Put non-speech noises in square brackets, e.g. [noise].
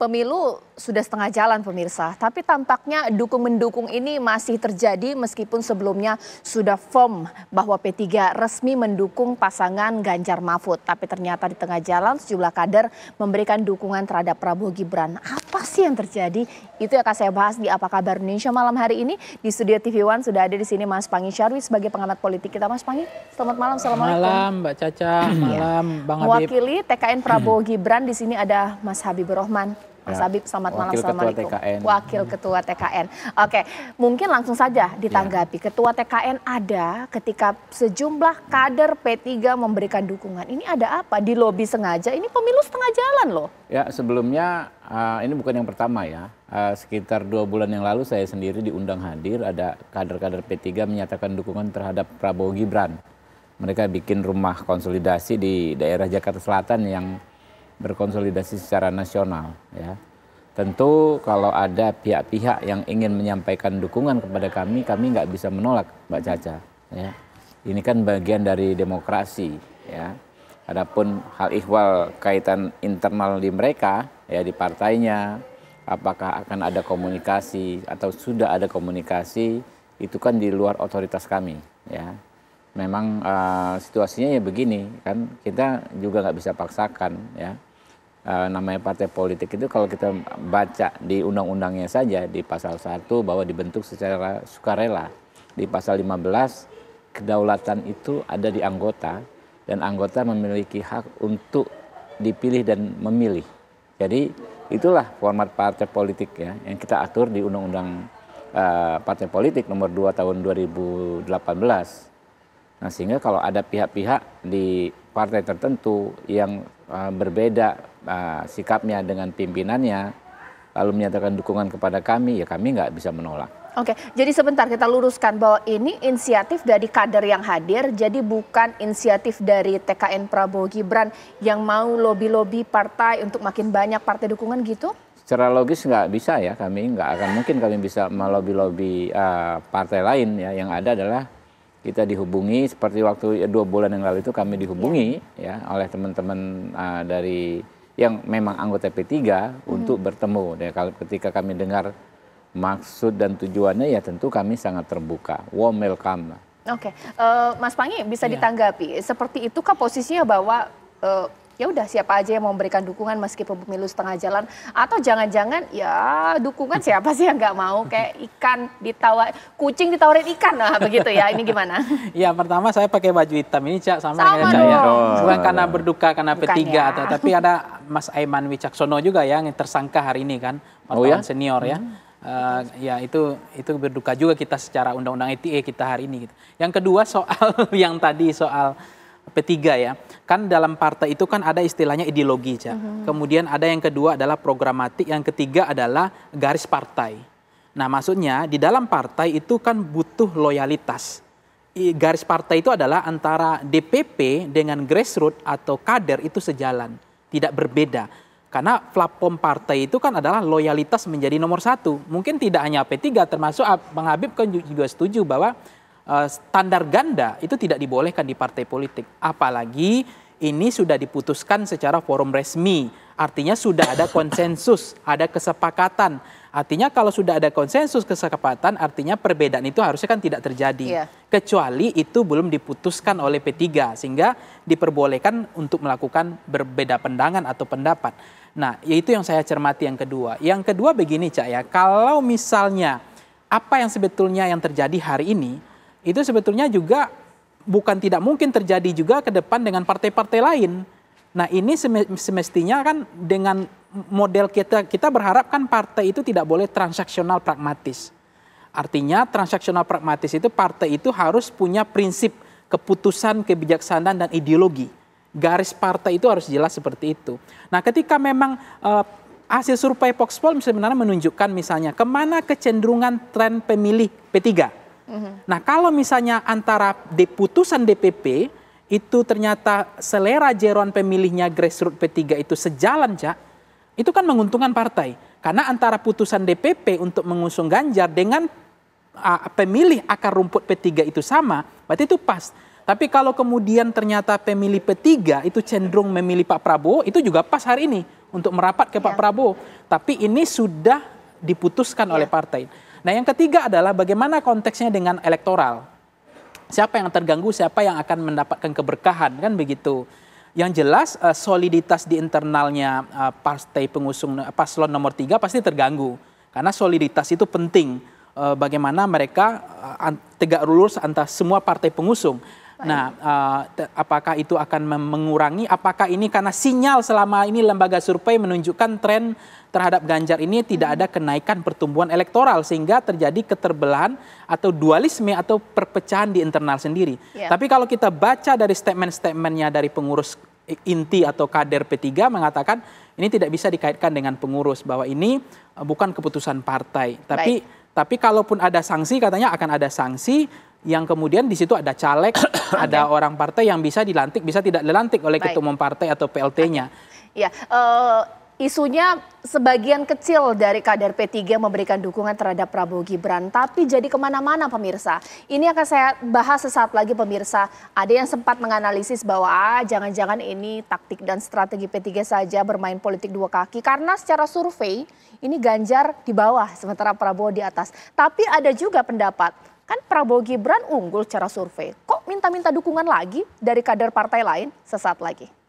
Pemilu sudah setengah jalan pemirsa, tapi tampaknya dukung-mendukung ini masih terjadi meskipun sebelumnya sudah firm bahwa P3 resmi mendukung pasangan Ganjar Mahfud. Tapi ternyata di tengah jalan sejumlah kader memberikan dukungan terhadap Prabowo Gibran. Apa sih yang terjadi? Itu yang akan saya bahas di Apa Kabar Indonesia malam hari ini. Di studio TV One sudah ada di sini Mas Pangi Syarwi sebagai pengamat politik kita. Mas Pangi, selamat malam. Selamat Malam Mbak Caca, iya. malam Bang Habib. Mewakili TKN Prabowo Gibran di sini ada Mas Habibur Rahman. Mas ya. Habib, selamat Wakil malam. Assalamualaikum. Ketua TKN. Wakil Ketua TKN. Hmm. Oke, mungkin langsung saja ditanggapi. Ya. Ketua TKN ada ketika sejumlah kader P3 memberikan dukungan. Ini ada apa? Di lobi sengaja? Ini pemilu setengah jalan loh. Ya, sebelumnya uh, ini bukan yang pertama ya. Uh, sekitar dua bulan yang lalu saya sendiri diundang hadir ada kader-kader P3 menyatakan dukungan terhadap Prabowo Gibran. Mereka bikin rumah konsolidasi di daerah Jakarta Selatan yang berkonsolidasi secara nasional ya. Tentu kalau ada pihak-pihak yang ingin menyampaikan dukungan kepada kami, kami nggak bisa menolak Mbak Caca. Ya. Ini kan bagian dari demokrasi. Ya. Adapun hal ihwal kaitan internal di mereka, ya di partainya, apakah akan ada komunikasi atau sudah ada komunikasi, itu kan di luar otoritas kami. Ya. Memang uh, situasinya ya begini kan kita juga nggak bisa paksakan ya Eh, namanya partai politik itu kalau kita baca di undang-undangnya saja di pasal 1 bahwa dibentuk secara sukarela. Di pasal 15 kedaulatan itu ada di anggota dan anggota memiliki hak untuk dipilih dan memilih. Jadi itulah format partai politik ya yang kita atur di undang-undang uh, partai politik nomor 2 tahun 2018. Nah, sehingga kalau ada pihak-pihak di partai tertentu yang Uh, berbeda uh, sikapnya dengan pimpinannya, lalu menyatakan dukungan kepada kami, ya kami nggak bisa menolak. Oke, jadi sebentar kita luruskan bahwa ini inisiatif dari kader yang hadir, jadi bukan inisiatif dari TKN Prabowo Gibran yang mau lobi-lobi partai untuk makin banyak partai dukungan gitu? Secara logis nggak bisa ya, kami nggak akan mungkin kami bisa melobi-lobi uh, partai lain ya, yang ada adalah kita dihubungi seperti waktu ya, dua bulan yang lalu itu kami dihubungi ya, ya oleh teman-teman uh, dari yang memang anggota P3 hmm. untuk bertemu. Ya, kalau ketika kami dengar maksud dan tujuannya ya tentu kami sangat terbuka, warm welcome. Oke, okay. uh, eh, Mas Pangi bisa ya. ditanggapi. Seperti itukah posisinya bahwa uh, ya udah siapa aja yang mau memberikan dukungan meskipun pemilu setengah jalan atau jangan-jangan ya dukungan siapa sih yang nggak mau kayak ikan ditawar kucing ditawarin ikan lah begitu ya ini gimana? [laughs] ya pertama saya pakai baju hitam ini cak sama, sama dengan Caya. Oh. Bukan karena berduka karena P3 ya. atau, tapi ada Mas Aiman Wicaksono juga ya, yang tersangka hari ini kan oh, ya? senior ya. Hmm. Uh, ya itu itu berduka juga kita secara undang-undang ITE e kita hari ini gitu. Yang kedua soal [laughs] yang tadi soal P3 ya. Kan dalam partai itu kan ada istilahnya ideologi, ya. Mm -hmm. Kemudian ada yang kedua adalah programatik, yang ketiga adalah garis partai. Nah, maksudnya di dalam partai itu kan butuh loyalitas. Garis partai itu adalah antara DPP dengan grassroots atau kader itu sejalan, tidak berbeda. Karena platform partai itu kan adalah loyalitas menjadi nomor satu. Mungkin tidak hanya P3, termasuk Bang Habib kan juga setuju bahwa Eh, standar ganda itu tidak dibolehkan di partai politik. Apalagi ini sudah diputuskan secara forum resmi. Artinya sudah ada konsensus, ada kesepakatan. Artinya kalau sudah ada konsensus kesepakatan, artinya perbedaan itu harusnya kan tidak terjadi. Iya. Kecuali itu belum diputuskan oleh P3 sehingga diperbolehkan untuk melakukan berbeda pendangan atau pendapat. Nah, itu yang saya cermati yang kedua. Yang kedua begini, Cak ya. Kalau misalnya apa yang sebetulnya yang terjadi hari ini itu sebetulnya juga bukan tidak mungkin terjadi juga ke depan dengan partai-partai lain. Nah ini semestinya kan dengan model kita kita berharap kan partai itu tidak boleh transaksional pragmatis. Artinya transaksional pragmatis itu partai itu harus punya prinsip keputusan, kebijaksanaan dan ideologi. Garis partai itu harus jelas seperti itu. Nah, ketika memang uh, hasil survei Foxpol sebenarnya menunjukkan misalnya kemana kecenderungan tren pemilih P3. Mm-hmm. Nah kalau misalnya antara putusan DPP itu ternyata selera jeruan pemilihnya grassroots P3 itu sejalan, Cak, itu kan menguntungkan partai. Karena antara putusan DPP untuk mengusung Ganjar dengan uh, pemilih akar rumput P3 itu sama, berarti itu pas. Tapi kalau kemudian ternyata pemilih P3 itu cenderung memilih Pak Prabowo, itu juga pas hari ini untuk merapat ke ya. Pak iya. Prabowo. Tapi ini sudah diputuskan ya. oleh partai. Nah yang ketiga adalah bagaimana konteksnya dengan elektoral. Siapa yang terganggu, siapa yang akan mendapatkan keberkahan, kan begitu. Yang jelas eh, soliditas di internalnya eh, partai pengusung eh, paslon nomor tiga pasti terganggu. Karena soliditas itu penting. bagaimana mereka tegak lurus antara semua partai pengusung. Nah, uh, apakah itu akan mengurangi? Apakah ini karena sinyal selama ini lembaga survei menunjukkan tren terhadap Ganjar ini tidak hmm. ada kenaikan pertumbuhan elektoral sehingga terjadi keterbelahan atau dualisme atau perpecahan di internal sendiri. Yeah. Tapi kalau kita baca dari statement-statementnya dari pengurus inti atau kader P3 mengatakan ini tidak bisa dikaitkan dengan pengurus bahwa ini eh, bukan keputusan partai. Tapi Baik. tapi kalaupun ada sanksi katanya akan ada sanksi yang kemudian di situ ada caleg, [coughs] ada okay. orang partai yang bisa dilantik, bisa tidak dilantik oleh Baik. ketua umum partai atau PLT-nya. Ya, uh, isunya sebagian kecil dari kader P3 memberikan dukungan terhadap Prabowo Gibran, tapi jadi kemana-mana pemirsa. Ini akan saya bahas sesaat lagi pemirsa. Ada yang sempat menganalisis bahwa ah, jangan-jangan ini taktik dan strategi P3 saja bermain politik dua kaki, karena secara survei ini Ganjar di bawah, sementara Prabowo di atas. Tapi ada juga pendapat Kan Prabowo Gibran unggul secara survei. Kok minta-minta dukungan lagi dari kader partai lain? Sesaat lagi.